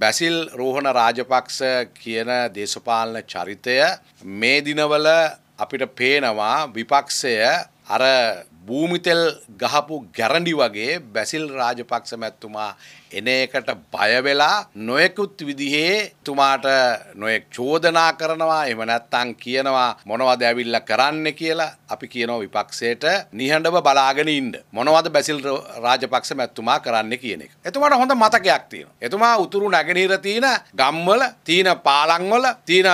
බැසිල් රෝහණ රාජපක්ෂ කියන දේශපාලන චරිතය මේ දිනවල අපිට පේනවා විපක්ෂය අර භූමිතෙල් ගහපු ගැරඩි වගේ බැසිල් රාජපක්ෂ මැත්තුමා එන එකට බයවෙලා නොයෙකුත් විදිහේ තුමාට නොයෙක් චෝදනා කරනවා එම නැත්තං කියනවා මොනවද ඇවිල්ල කරන්න කියලා අපි කියනෝ විපක්ෂයට නිහඬව බලාගෙන ඉන්ඩ මොනවද බැසිල් රාජපක්ෂ මැත්තුමා කරන්න කියන එක. එතුමාට හොඳ මතකයක් තියෙන. එතුමා උතුරු නැගනීර තියෙන ගම්වල තියන පාලංවල තියන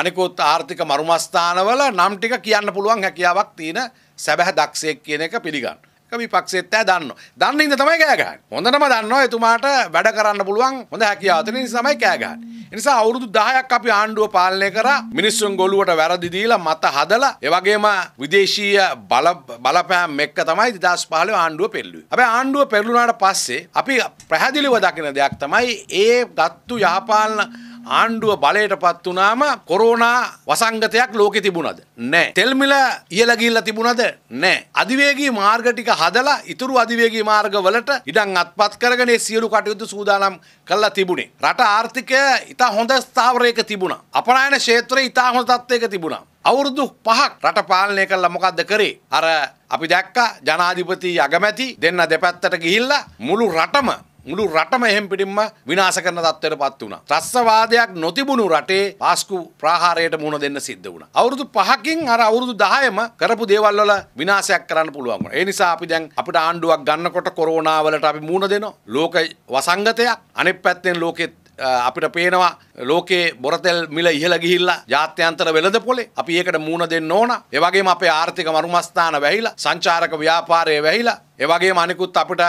අනිකුත් ආර්ථික මරුමස්ථානවල නම් ටික කියන්න පුළුවන් හැකියාවක් තියෙන සැබැහ දක්ෂයෙක් කියන එක පිළිගන්න. ඒක විපක්ෂෙත් ඇ දන්නවා. දන්න ඉඳ තමයි කෑ ගහන්නේ. හොඳටම දන්නවා එතුමාට වැඩ කරන්න පුළුවන් හොඳ හැකියාව තියෙන නිසා තමයි කෑ ගහන්නේ. ඒ නිසා අවුරුදු 10ක් අපි ආණ්ඩුව පාලනය කරා. මිනිස්සුන් ගොළුවට වැරදි දීලා මත හදලා ඒ වගේම විදේශීය බල බලපෑම් එක්ක තමයි 2015 ආණ්ඩුව පෙරළුවේ. හැබැයි ආණ්ඩුව පෙරළුණාට පස්සේ අපි පැහැදිලිව දකින දෙයක් තමයි ඒ දත්තු යහපාලන ආණ්ඩුව බලයට පත් වුණාම කොරෝනා වසංගතයක් ලෝකෙ තිබුණද? නැහැ. තෙල් මිල ඉහළ ගිහිල්ලා තිබුණද? නැහැ. අධිවේගී මාර්ග ටික හදලා ඉතුරු අධිවේගී මාර්ගවලට ඉඩම් අත්පත් කරගෙන ඒ සියලු කටයුතු සූදානම් කරලා තිබුණේ. රට ආර්ථිකය ඊට හොඳ ස්ථාවරයක තිබුණා. අපනායන ක්ෂේත්‍රය ඊට හොඳ තත්ත්වයක තිබුණා. අවුරුදු පහක් රට පාලනය කළා මොකද්ද කරේ? අර අපි දැක්කා ජනාධිපති අගමැති දෙන්න දෙපැත්තට ගිහිල්ලා මුළු රටම මුළු රටම එහෙම් පිටින්ම විනාශ කරන තත්ත්වයට පත් වුණා. ත්‍රස්වාදයක් නොතිබුණු රටේ පාස්කු ප්‍රහාරයට මුහුණ දෙන්න සිද්ධ වුණා. අවුරුදු 5කින් අර අවුරුදු 10ම කරපු දේවල් වල විනාශයක් කරන්න පුළුවන් වුණා. ඒ නිසා අපි දැන් අපිට ආණ්ඩුවක් ගන්නකොට කොරෝනා වලට අපි මුහුණ දෙනවා. ලෝක වසංගතයක් අනෙක් පැත්තෙන් ලෝකෙත් අපිට පේනවා ලෝකේ බොරතෙල් මිල ඉහළ ගිහිල්ලා ජාත්‍යන්තර වෙළඳ පොලේ අපි ඒකට මූණ දෙන්න ඕන. ඒ වගේම අපේ ආර්ථික මරුමස්ථාන වැහිලා සංචාරක ව්‍යාපාරය වැහිලා ඒ වගේම අනිකුත් අපිට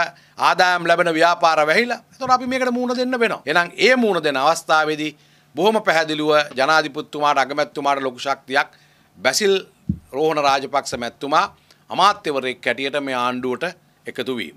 ආදායම් ලැබෙන ව්‍යාපාර වැහිලා. ඒතකොට අපි මේකට මූණ දෙන්න වෙනවා. එහෙනම් ඒ මූණ දෙන අවස්ථාවේදී බොහොම පැහැදිලිව ජනාධිපතිතුමාට අගමැතිතුමාට ලොකු ශක්තියක් බැසිල් රෝහණ රාජපක්ෂ මැතිතුමා අමාත්‍යවරයෙක් හැටියට මේ ආණ්ඩුවට එකතු වීම.